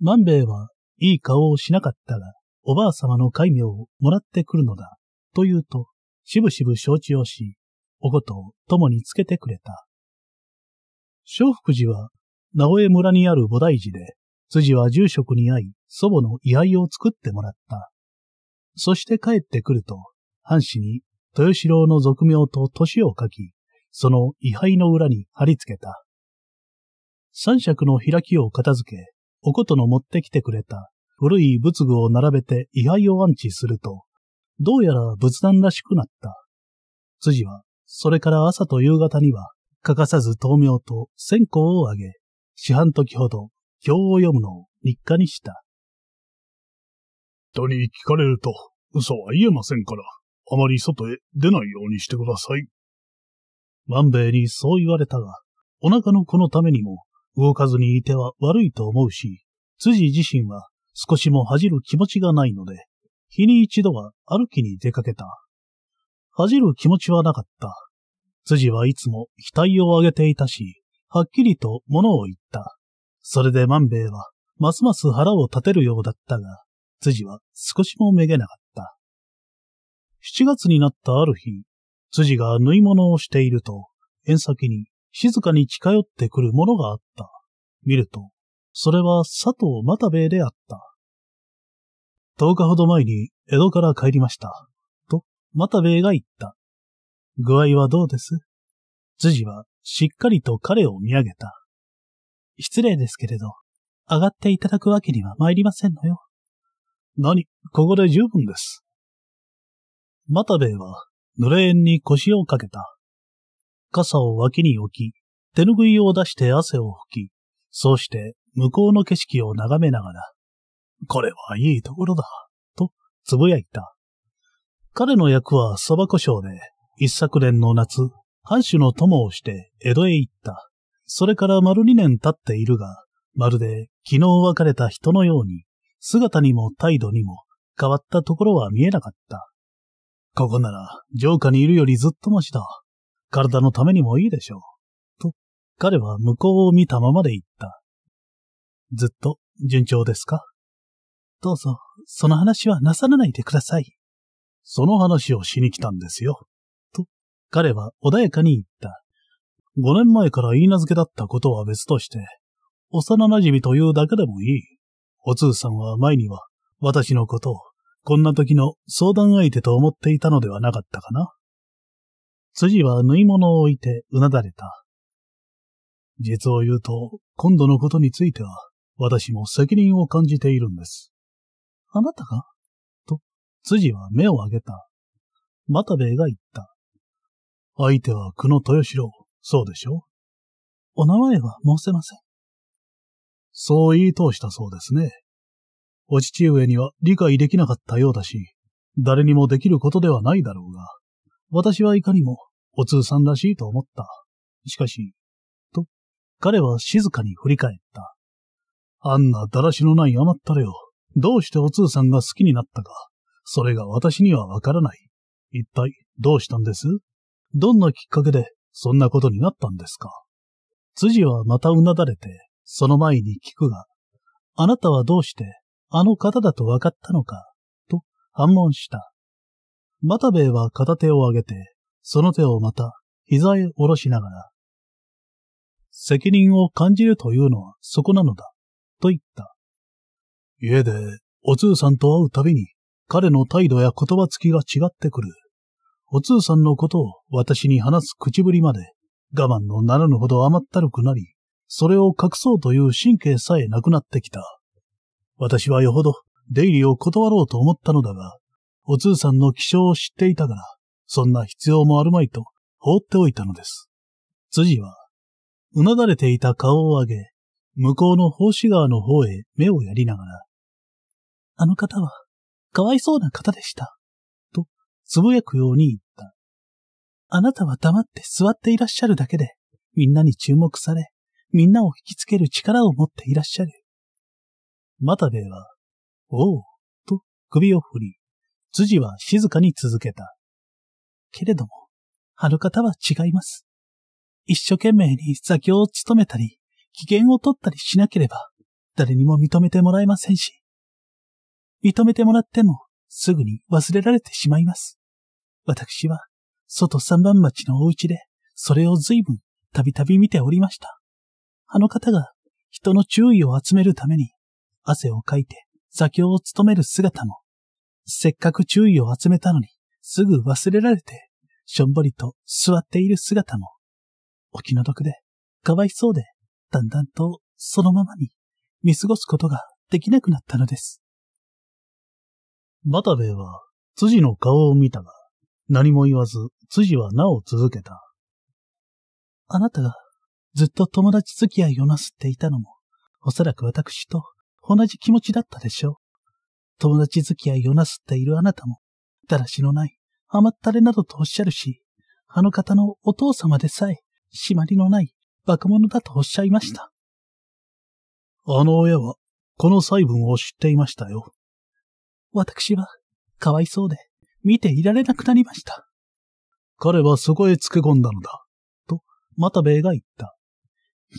万兵衛はいい顔をしなかったが、おばあ様の戒名をもらってくるのだ、と言うと、しぶしぶ承知をし、おことを共につけてくれた。小福寺は名古屋村にある菩提寺で、辻は住職に会い、祖母の遺牌を作ってもらった。そして帰ってくると、藩士に豊四郎の俗名と年を書き、その位牌の裏に貼り付けた。三尺の開きを片付け、おことの持ってきてくれた古い仏具を並べて位牌を安置すると、どうやら仏壇らしくなった。辻は、それから朝と夕方には、欠かさず灯明と線香をあげ、四半時ほど、表を読むのを日課にした。人に聞かれると、嘘は言えませんから、あまり外へ出ないようにしてください。万兵衛にそう言われたが、お腹の子のためにも、動かずにいては悪いと思うし、辻自身は少しも恥じる気持ちがないので、日に一度は歩きに出かけた。恥じる気持ちはなかった。辻はいつも額を上げていたし、はっきりと物を言った。それで万兵衛は、ますます腹を立てるようだったが、辻は少しもめげなかった。7月になったある日、辻が縫い物をしていると、縁先に静かに近寄ってくるものがあった。見ると、それは佐藤又兵衛であった。10日ほど前に江戸から帰りました。と、又兵衛が言った。具合はどうです辻はしっかりと彼を見上げた。失礼ですけれど、上がっていただくわけには参りませんのよ。何、ここで十分です。又兵衛は、濡れ縁に腰をかけた。傘を脇に置き、手拭いを出して汗を拭き、そうして向こうの景色を眺めながら、これはいいところだ、とつぶやいた。彼の役は蕎麦胡椒で、一昨年の夏、藩主の友をして江戸へ行った。それから丸2年経っているが、まるで昨日別れた人のように、姿にも態度にも変わったところは見えなかった。ここなら、城下にいるよりずっとまシだ。体のためにもいいでしょう。と、彼は向こうを見たままで言った。ずっと順調ですかどうぞ、その話はなさらないでください。その話をしに来たんですよ。彼は穏やかに言った。5年前から言い名付けだったことは別として、幼馴染というだけでもいい。お通さんは前には、私のことを、こんな時の相談相手と思っていたのではなかったかな。辻は縫い物を置いてうなだれた。実を言うと、今度のことについては、私も責任を感じているんです。あなたがと、辻は目を上げた。又兵衛が言った。相手は久野豊四郎。そうでしょお名前は申せません。そう言い通したそうですね。お父上には理解できなかったようだし、誰にもできることではないだろうが、私はいかにもお通さんらしいと思った。しかし、と、彼は静かに振り返った。あんなだらしのない甘ったれを、どうしてお通さんが好きになったか、それが私にはわからない。一体、どうしたんですどんなきっかけでそんなことになったんですか辻はまたうなだれて、その前に聞くが、あなたはどうしてあの方だと分かったのか、と反問した。又兵衛は片手を上げて、その手をまた膝へ下ろしながら、責任を感じるというのはそこなのだ、と言った。家でお通さんと会うたびに彼の態度や言葉つきが違ってくる。おつうさんのことを私に話す口ぶりまで、我慢のならぬほど甘ったるくなり、それを隠そうという神経さえなくなってきた。私はよほど出入りを断ろうと思ったのだが、おつうさんの気象を知っていたから、そんな必要もあるまいと放っておいたのです。辻は、うなだれていた顔を上げ、向こうの奉仕川の方へ目をやりながら、あの方は、かわいそうな方でした、と、つぶやくようにあなたは黙って座っていらっしゃるだけで、みんなに注目され、みんなを引きつける力を持っていらっしゃる。又兵衛は、おう、と首を振り、辻は静かに続けた。けれども、春の方は違います。一生懸命に先を務めたり、機嫌を取ったりしなければ、誰にも認めてもらえませんし。認めてもらっても、すぐに忘れられてしまいます。私は、外三番町のお家で、それを随分、たびたび見ておりました。あの方が、人の注意を集めるために、汗をかいて、座教を務める姿も、せっかく注意を集めたのに、すぐ忘れられて、しょんぼりと座っている姿も、お気の毒で、かわいそうで、だんだんとそのままに見過ごすことができなくなったのです。又兵衛は、辻の顔を見たが、何も言わず辻はなお続けた。あなたがずっと友達付き合いをなすっていたのも、おそらく私と同じ気持ちだったでしょう。友達付き合いをなすっているあなたも、だらしのない甘ったれなどとおっしゃるし、あの方のお父様でさえ、締まりのない若者だとおっしゃいました。あの親は、この細分を知っていましたよ。私は、かわいそうで、見ていられなくなりました。彼はそこへつけ込んだのだ。と、又兵衛が言った。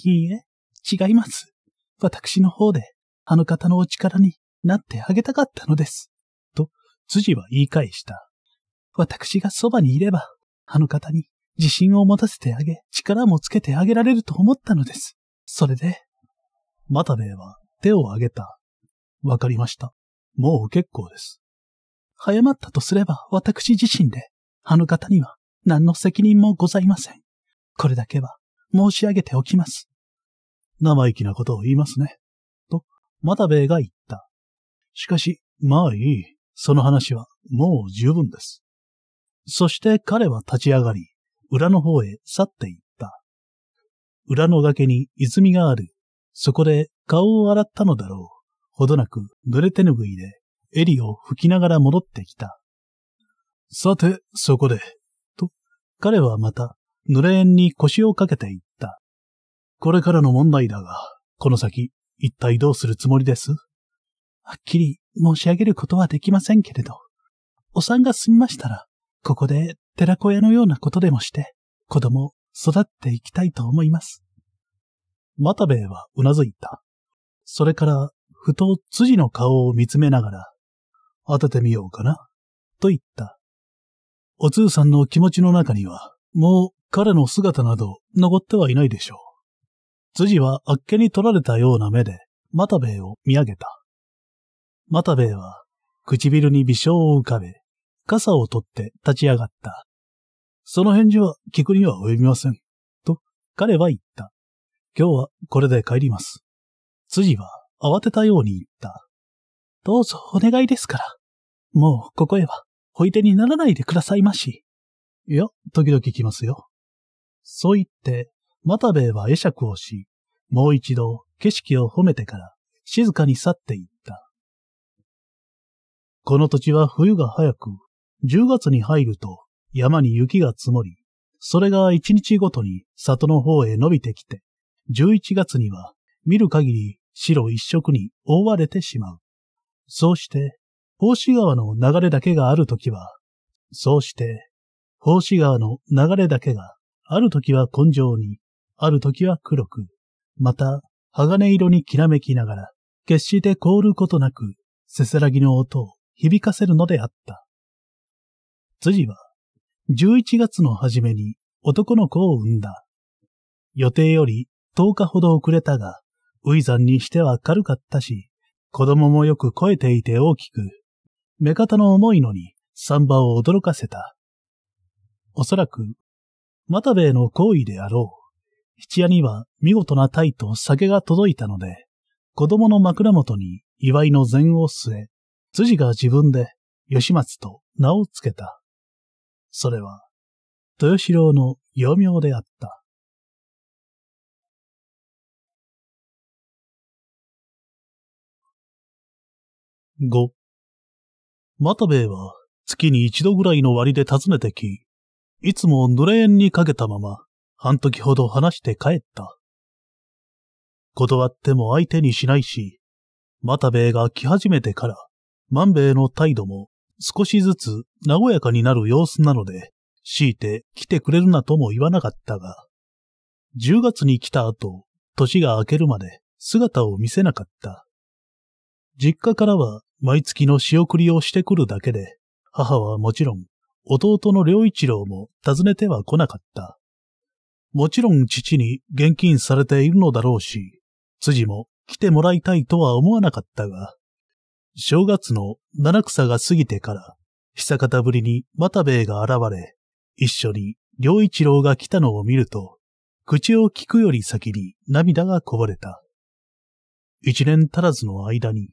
いいえ、違います。私の方で、あの方のお力になってあげたかったのです。と、辻は言い返した。私がそばにいれば、あの方に自信を持たせてあげ、力もつけてあげられると思ったのです。それで、又兵衛は手を挙げた。わかりました。もう結構です。早まったとすれば私自身で、あの方には何の責任もございません。これだけは申し上げておきます。生意気なことを言いますね。と、又兵衛が言った。しかし、まあいい。その話はもう十分です。そして彼は立ち上がり、裏の方へ去っていった。裏の崖に泉がある。そこで顔を洗ったのだろう。ほどなく濡れ手拭いで襟を拭きながら戻ってきた。さて、そこで彼はまた、濡れ縁に腰をかけていった。これからの問題だが、この先、一体どうするつもりですはっきり申し上げることはできませんけれど、お産が済みましたら、ここで寺小屋のようなことでもして、子供を育っていきたいと思います。又兵衛はうなずいた。それから、ふと辻の顔を見つめながら、当ててみようかな、と言った。お通さんの気持ちの中には、もう彼の姿など残ってはいないでしょう。辻はあっけに取られたような目で、又兵衛を見上げた。又兵衛は、唇に微笑を浮かべ、傘を取って立ち上がった。その返事は聞くには及びません。と、彼は言った。今日はこれで帰ります。辻は慌てたように言った。どうぞお願いですから。もうここへはおいでにならないでくださいまし。いや、時々来ますよ。そう言って、又兵衛は会釈をし、もう一度景色を褒めてから静かに去っていった。この土地は冬が早く、10月に入ると山に雪が積もり、それが一日ごとに里の方へ伸びてきて、11月には見る限り白一色に覆われてしまう。そうして宝子川の流れだけがあるときは、そうして、宝子川の流れだけがあるときは根性に、あるときは黒く、また、鋼色にきらめきながら、決して凍ることなく、せせらぎの音を響かせるのであった。辻は、十一月の初めに男の子を産んだ。予定より十日ほど遅れたが、ザンにしては軽かったし、子供もよく肥えていて大きく、目方の重いのに、サンバを驚かせた。おそらく、又兵衛の行為であろう。七夜には見事な鯛と酒が届いたので、子供の枕元に祝いの膳を据え、辻が自分で吉松と名をつけた。それは、豊四郎の幼名であった。五。タベイは月に一度ぐらいの割で訪ねてき、いつも濡れ縁にかけたまま、半時ほど話して帰った。断っても相手にしないし、タベイが来始めてから、万兵衛の態度も少しずつ和やかになる様子なので、強いて来てくれるなとも言わなかったが、10月に来た後、年が明けるまで姿を見せなかった。実家からは毎月の仕送りをしてくるだけで、母はもちろん弟の良一郎も訪ねては来なかった。もちろん父に現金されているのだろうし、辻も来てもらいたいとは思わなかったが、正月の七草が過ぎてから、久方ぶりに又兵衛が現れ、一緒に良一郎が来たのを見ると、口を聞くより先に涙がこぼれた。一年足らずの間に、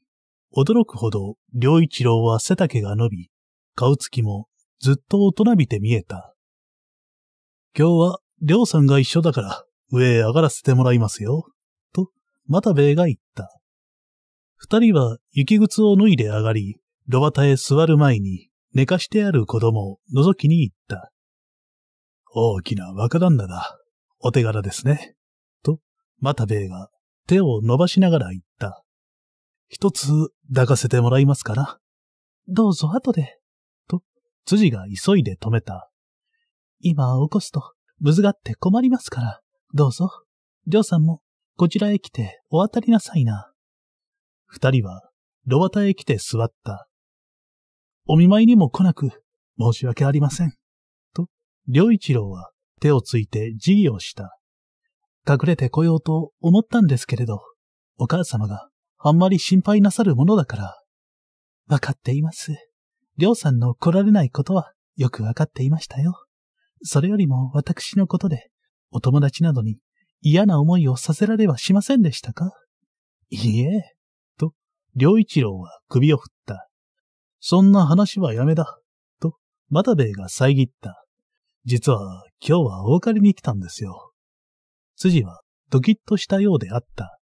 驚くほど、良一郎は背丈が伸び、顔つきもずっと大人びて見えた。今日は、良さんが一緒だから、上へ上がらせてもらいますよ。と、又兵衛が言った。二人は雪靴を脱いで上がり、炉端へ座る前に寝かしてある子供を覗きに行った。大きな若旦那だ。お手柄ですね。と、又兵衛が手を伸ばしながら言った。一つ抱かせてもらいますから。どうぞ後で。と、辻が急いで止めた。今起こすと、むずがって困りますから。どうぞ。りょうさんも、こちらへ来てお渡りなさいな。二人は、炉端へ来て座った。お見舞いにも来なく、申し訳ありません。と、りょういちろうは手をついて辞儀をした。隠れてこようと思ったんですけれど、お母様があんまり心配なさるものだから。わかっています。りょうさんの来られないことはよくわかっていましたよ。それよりも私のことで、お友達などに嫌な思いをさせられはしませんでしたかいいえ、と、りょういちろうは首を振った。そんな話はやめだ、と、またべえが遮った。実は今日はお別れに来たんですよ。辻はドキッとしたようであった。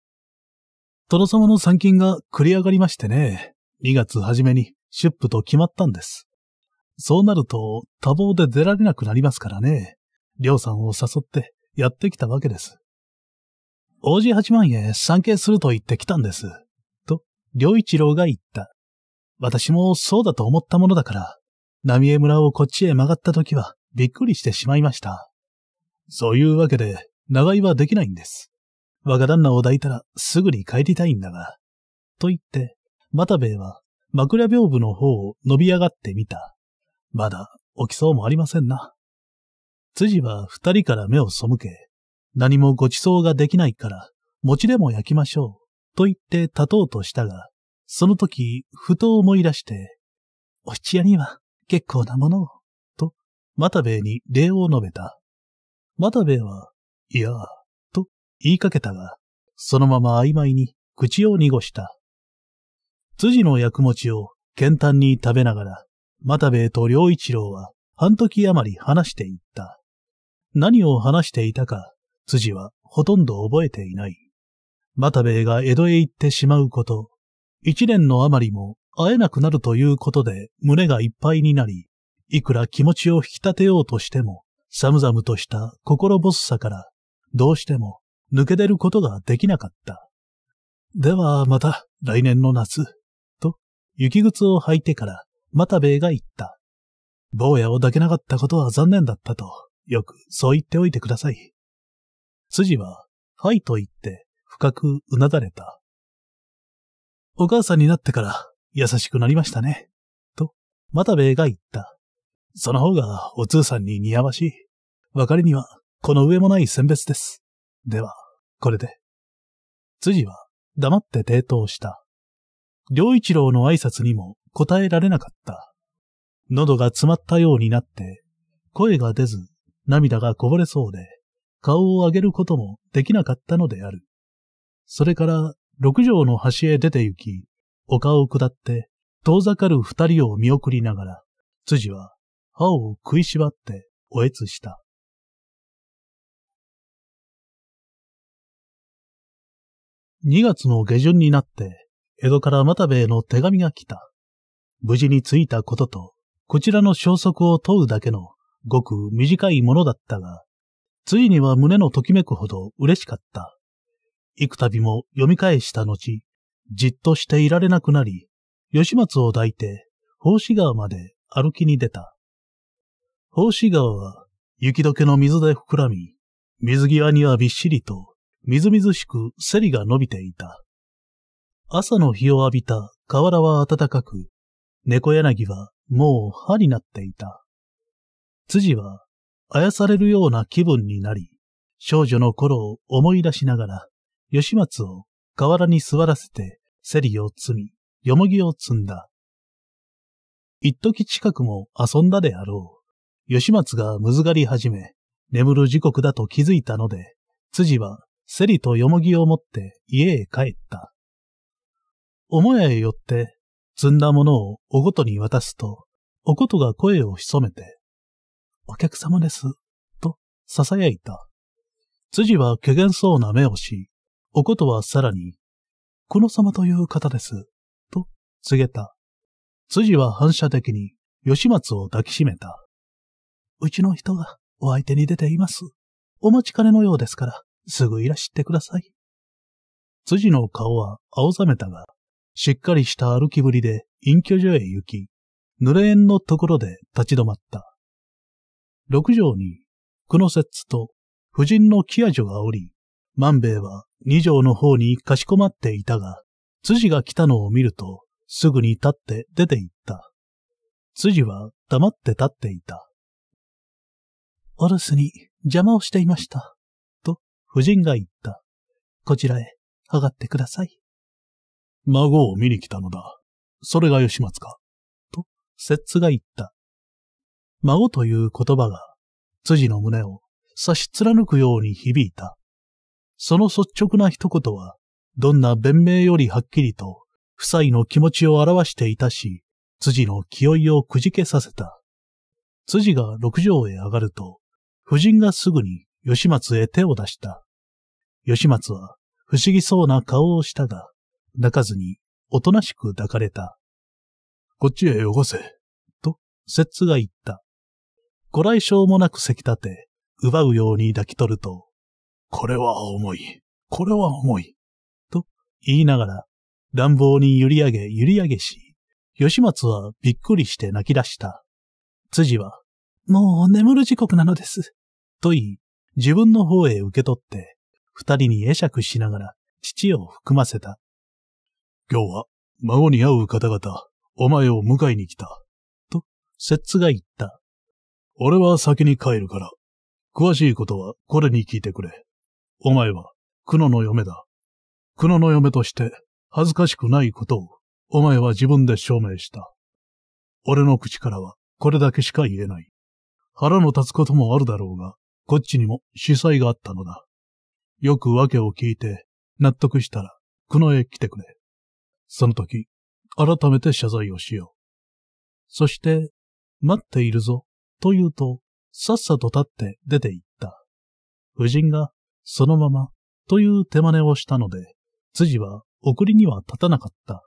殿様の参勤が繰り上がりましてね、2月初めに出府と決まったんです。そうなると多忙で出られなくなりますからね、りょうさんを誘ってやってきたわけです。王子八幡へ参詣すると言ってきたんです。と、りょう一郎が言った。私もそうだと思ったものだから、浪江村をこっちへ曲がった時はびっくりしてしまいました。そういうわけで、長居はできないんです。若が旦那を抱いたらすぐに帰りたいんだが。と言って、又兵衛は枕屏風の方を伸び上がってみた。まだ起きそうもありませんな。辻は二人から目を背け、何もご馳走ができないから、餅でも焼きましょう、と言って立とうとしたが、その時、ふと思い出して、お七夜には結構なものを、と、又兵衛に礼を述べた。又兵衛は、いや、言いかけたが、そのまま曖昧に口を濁した。辻の薬餅を健単に食べながら、又兵衛と良一郎は半時余り話していった。何を話していたか、辻はほとんど覚えていない。又兵衛が江戸へ行ってしまうこと、一年の余りも会えなくなるということで胸がいっぱいになり、いくら気持ちを引き立てようとしても、寒々とした心細さから、どうしても抜け出ることができなかった。ではまた来年の夏、と雪靴を履いてから又兵衛が言った。坊やを抱けなかったことは残念だったと、よくそう言っておいてください。辻は、はいと言って深くうなだれた。お母さんになってから優しくなりましたね。と、又兵衛が言った。その方がお通さんに似合わしい。別れにはこの上もない選別です。では、これで。辻は黙って抵当した。良一郎の挨拶にも答えられなかった。喉が詰まったようになって、声が出ず、涙がこぼれそうで、顔を上げることもできなかったのである。それから六条の端へ出て行き、丘を下って遠ざかる二人を見送りながら、辻は歯を食いしばっておえつした。2月の下旬になって、江戸から又兵衛の手紙が来た。無事に着いたことと、こちらの消息を問うだけの、ごく短いものだったが、ついには胸のときめくほど嬉しかった。幾度も読み返した後、じっとしていられなくなり、吉松を抱いて、法子川まで歩きに出た。法子川は、雪解けの水で膨らみ、水際にはびっしりとみずみずしくセリが伸びていた。朝の日を浴びた河原は暖かく、猫柳はもう歯になっていた。辻は、あやされるような気分になり、少女の頃を思い出しながら、吉松を河原に座らせて、セリを積み、よもぎを積んだ。一時近くも遊んだであろう。吉松がむずがり始め、眠る時刻だと気づいたので、辻はセリとヨモギを持って家へ帰った。母屋へ寄って、積んだものをおごとに渡すと、おことが声を潜めて、お客様です、と囁いた。辻はけげそうな目をし、おことはさらに、この様という方です、と告げた。辻は反射的に吉松を抱きしめた。うちの人がお相手に出ています。お待ちかねのようですから、すぐいらしてください。辻の顔は青ざめたが、しっかりした歩きぶりで隠居所へ行き、濡れ縁のところで立ち止まった。六条に、久野節と夫人の木屋女がおり、万兵衛は二条の方にかしこまっていたが、辻が来たのを見ると、すぐに立って出て行った。辻は黙って立っていた。お留守に邪魔をしていました。夫人が言った。こちらへ、上がってください。孫を見に来たのだ。それが吉松か。と、摂津が言った。孫という言葉が、辻の胸を差し貫くように響いた。その率直な一言は、どんな弁明よりはっきりと、夫妻の気持ちを表していたし、辻の気負いをくじけさせた。辻が六条へ上がると、夫人がすぐに吉松へ手を出した。吉松は不思議そうな顔をしたが、泣かずにおとなしく抱かれた。こっちへよこせ、と、摂津が言った。ご来生もなくせき立て、奪うように抱き取ると、これは重い、これは重い、と言いながら、乱暴に揺り上げ揺り上げし、吉松はびっくりして泣き出した。辻は、もう眠る時刻なのです、と言い、自分の方へ受け取って、二人に会釈しながら、父を含ませた。今日は、孫に会う方々、お前を迎えに来た。と、摂津が言った。俺は先に帰るから、詳しいことはこれに聞いてくれ。お前は、久野の嫁だ。久野の嫁として、恥ずかしくないことを、お前は自分で証明した。俺の口からは、これだけしか言えない。腹の立つこともあるだろうが、こっちにも司祭があったのだ。よく訳を聞いて、納得したら、久野へ来てくれ。その時、改めて謝罪をしよう。そして、待っているぞ、と言うと、さっさと立って出て行った。夫人が、そのまま、という手真似をしたので、辻は送りには立たなかった。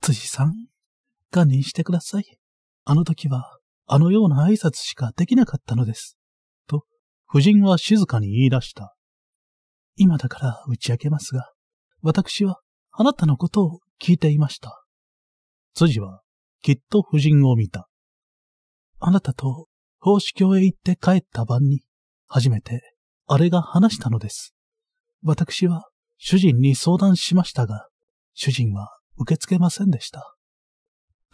辻さん、堪忍してください。あの時は、あのような挨拶しかできなかったのです。夫人は静かに言い出した。今だから打ち明けますが、私はあなたのことを聞いていました。辻はきっと夫人を見た。あなたと法師教へ行って帰った晩に、初めてあれが話したのです。私は主人に相談しましたが、主人は受け付けませんでした。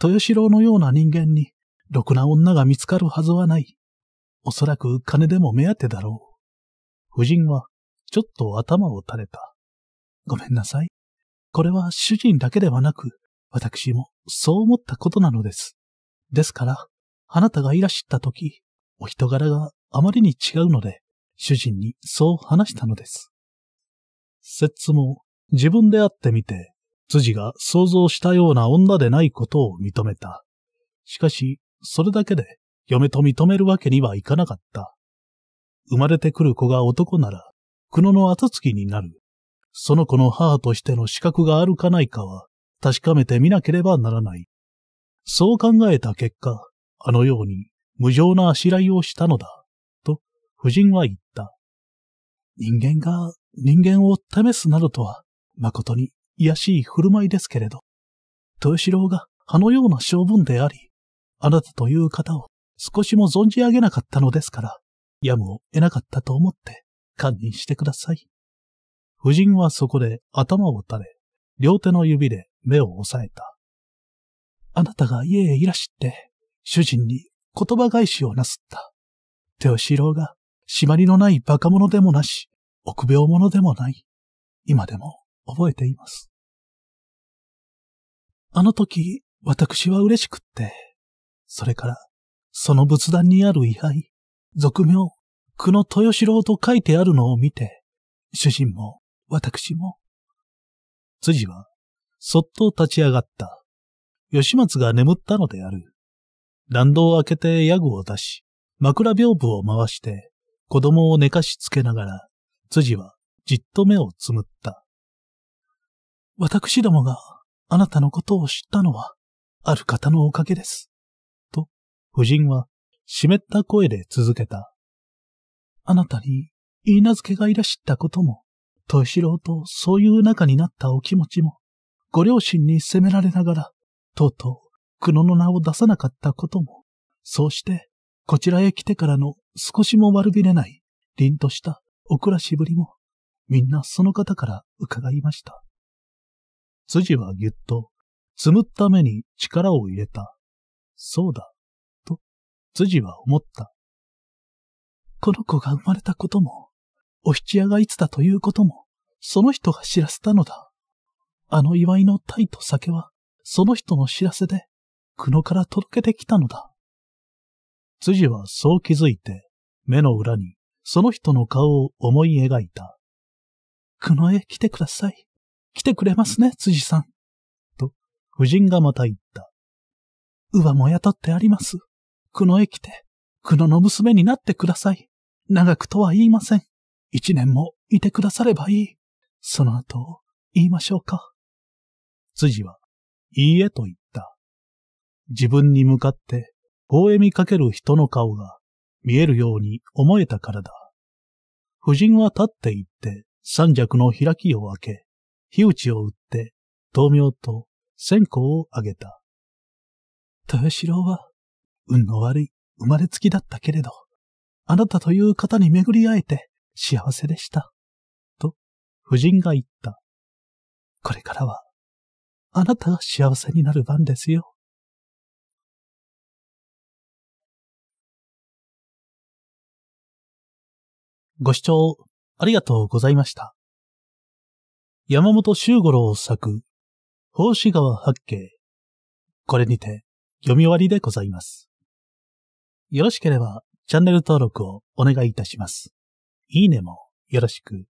豊四郎のような人間に、ろくな女が見つかるはずはない、おそらく金でも目当てだろう。夫人は、ちょっと頭を垂れた。ごめんなさい。これは主人だけではなく、私もそう思ったことなのです。ですから、あなたがいらっしゃった時、お人柄があまりに違うので、主人にそう話したのです。摂津も自分で会ってみて、辻が想像したような女でないことを認めた。しかし、それだけで嫁と認めるわけにはいかなかった。生まれてくる子が男なら、久野の後継ぎになる。その子の母としての資格があるかないかは、確かめてみなければならない。そう考えた結果、あのように、無情なあしらいをしたのだ、と、夫人は言った。人間が人間を試すなどとは、誠に卑しい振る舞いですけれど、豊四郎があのような性分であり、あなたという方を少しも存じ上げなかったのですから、やむを得なかったと思って、堪忍してください。夫人はそこで頭を垂れ、両手の指で目を押さえた。あなたが家へいらしって、主人に言葉返しをなすった。手をしろうが、締まりのない馬鹿者でもなし、臆病者でもない。今でも覚えています。あの時、私は嬉しくって、それからその仏壇にある位牌、俗名、久野豊四郎と書いてあるのを見て、主人も、私も。辻は、そっと立ち上がった。吉松が眠ったのである。弾道を開けてヤグを出し、枕屏風を回して、子供を寝かしつけながら、辻はじっと目をつむった。私どもがあなたのことを知ったのは、ある方のおかげです。夫人は湿った声で続けた。あなたに、稲付けがいらしたことも、豊ろ郎とそういう仲になったお気持ちも、ご両親に責められながら、とうとう、久野の名を出さなかったことも、そうして、こちらへ来てからの少しも悪びれない、凛としたお暮らしぶりも、みんなその方から伺いました。辻はぎゅっと、つむった目に力を入れた。そうだ。辻は思った。この子が生まれたことも、お七夜がいつだということも、その人が知らせたのだ。あの祝いの鯛と酒は、その人の知らせで、久野から届けてきたのだ。辻はそう気づいて、目の裏にその人の顔を思い描いた。久野へ来てください。来てくれますね、辻さん。と、夫人がまた言った。うわも雇ってあります。久野へ来て、久野の娘になってください。長くとは言いません。一年もいてくださればいい。その後、言いましょうか。辻は、いいえと言った。自分に向かって、微笑みかける人の顔が見えるように思えたからだ。夫人は立って行って三尺の開きを開け、火打ちを打って、豆苗と線香をあげた。豊四郎は運の悪い生まれつきだったけれど、あなたという方に巡り会えて幸せでした。と、夫人が言った。これからは、あなたが幸せになる番ですよ。ご視聴ありがとうございました。山本修五郎作、法師川八景。これにて読み終わりでございます。よろしければチャンネル登録をお願いいたします。いいねもよろしく